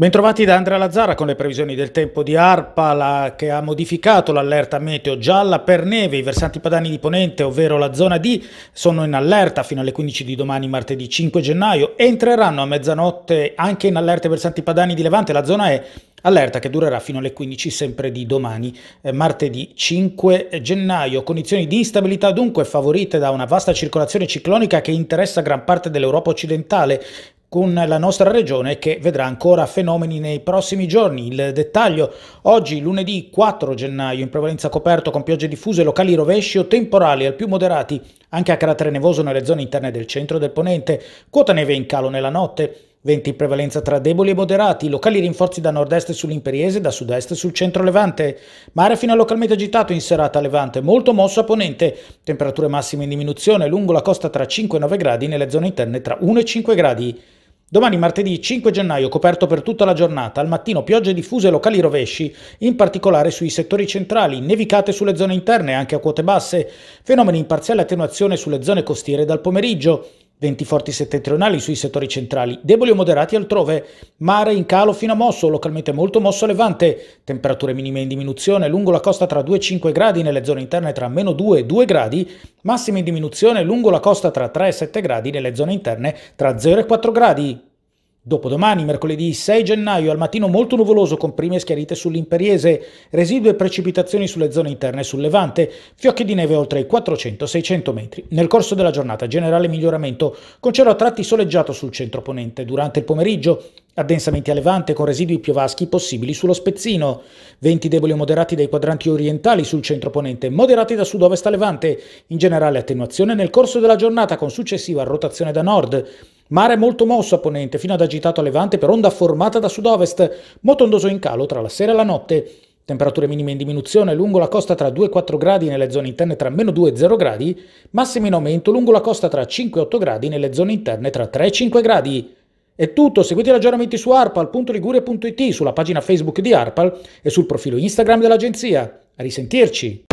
Bentrovati da Andrea Lazzara con le previsioni del tempo di ARPA la, che ha modificato l'allerta meteo gialla per neve. I versanti padani di Ponente, ovvero la zona D, sono in allerta fino alle 15 di domani, martedì 5 gennaio. Entreranno a mezzanotte anche in allerta i versanti padani di Levante, la zona E, Allerta che durerà fino alle 15 sempre di domani, eh, martedì 5 gennaio. Condizioni di instabilità dunque favorite da una vasta circolazione ciclonica che interessa gran parte dell'Europa occidentale con la nostra regione che vedrà ancora fenomeni nei prossimi giorni. Il dettaglio oggi lunedì 4 gennaio in prevalenza coperto con piogge diffuse locali rovesci o temporali al più moderati anche a carattere nevoso nelle zone interne del centro del ponente, quota neve in calo nella notte. Venti in prevalenza tra deboli e moderati, locali rinforzi da nord-est sull'imperiese da sud-est sul centro-levante. Mare fino a localmente agitato in serata a levante, molto mosso a ponente. Temperature massime in diminuzione lungo la costa tra 5 e 9 gradi, nelle zone interne tra 1 e 5 gradi. Domani martedì 5 gennaio coperto per tutta la giornata, al mattino piogge diffuse e locali rovesci, in particolare sui settori centrali, nevicate sulle zone interne anche a quote basse, fenomeni in parziale attenuazione sulle zone costiere dal pomeriggio. Venti forti settentrionali sui settori centrali, deboli o moderati altrove, mare in calo fino a mosso, localmente molto mosso a levante, temperature minime in diminuzione lungo la costa tra 2 e 5 gradi, nelle zone interne tra meno 2 e 2 gradi, massime in diminuzione lungo la costa tra 3 e 7 gradi, nelle zone interne tra 0 e 4 gradi. Dopodomani, mercoledì 6 gennaio, al mattino molto nuvoloso con prime schiarite sull'imperiese, residue e precipitazioni sulle zone interne e sul levante, fiocchi di neve oltre i 400-600 metri. Nel corso della giornata generale miglioramento, con cielo a tratti soleggiato sul centro ponente. Durante il pomeriggio Addensamenti a levante con residui piovaschi possibili sullo Spezzino, venti deboli o moderati dai quadranti orientali sul centro ponente, moderati da sud-ovest a levante, in generale attenuazione nel corso della giornata con successiva rotazione da nord. Mare molto mosso a ponente fino ad agitato a levante per onda formata da sud-ovest, motondoso in calo tra la sera e la notte. Temperature minime in diminuzione lungo la costa tra 2 e 4 gradi nelle zone interne tra meno 2 e 0 gradi, massime in aumento lungo la costa tra 5 e 8 gradi nelle zone interne tra 3 e 5 gradi. È tutto, seguite gli aggiornamenti su arpal.liguria.it, sulla pagina Facebook di Arpal e sul profilo Instagram dell'agenzia. A risentirci!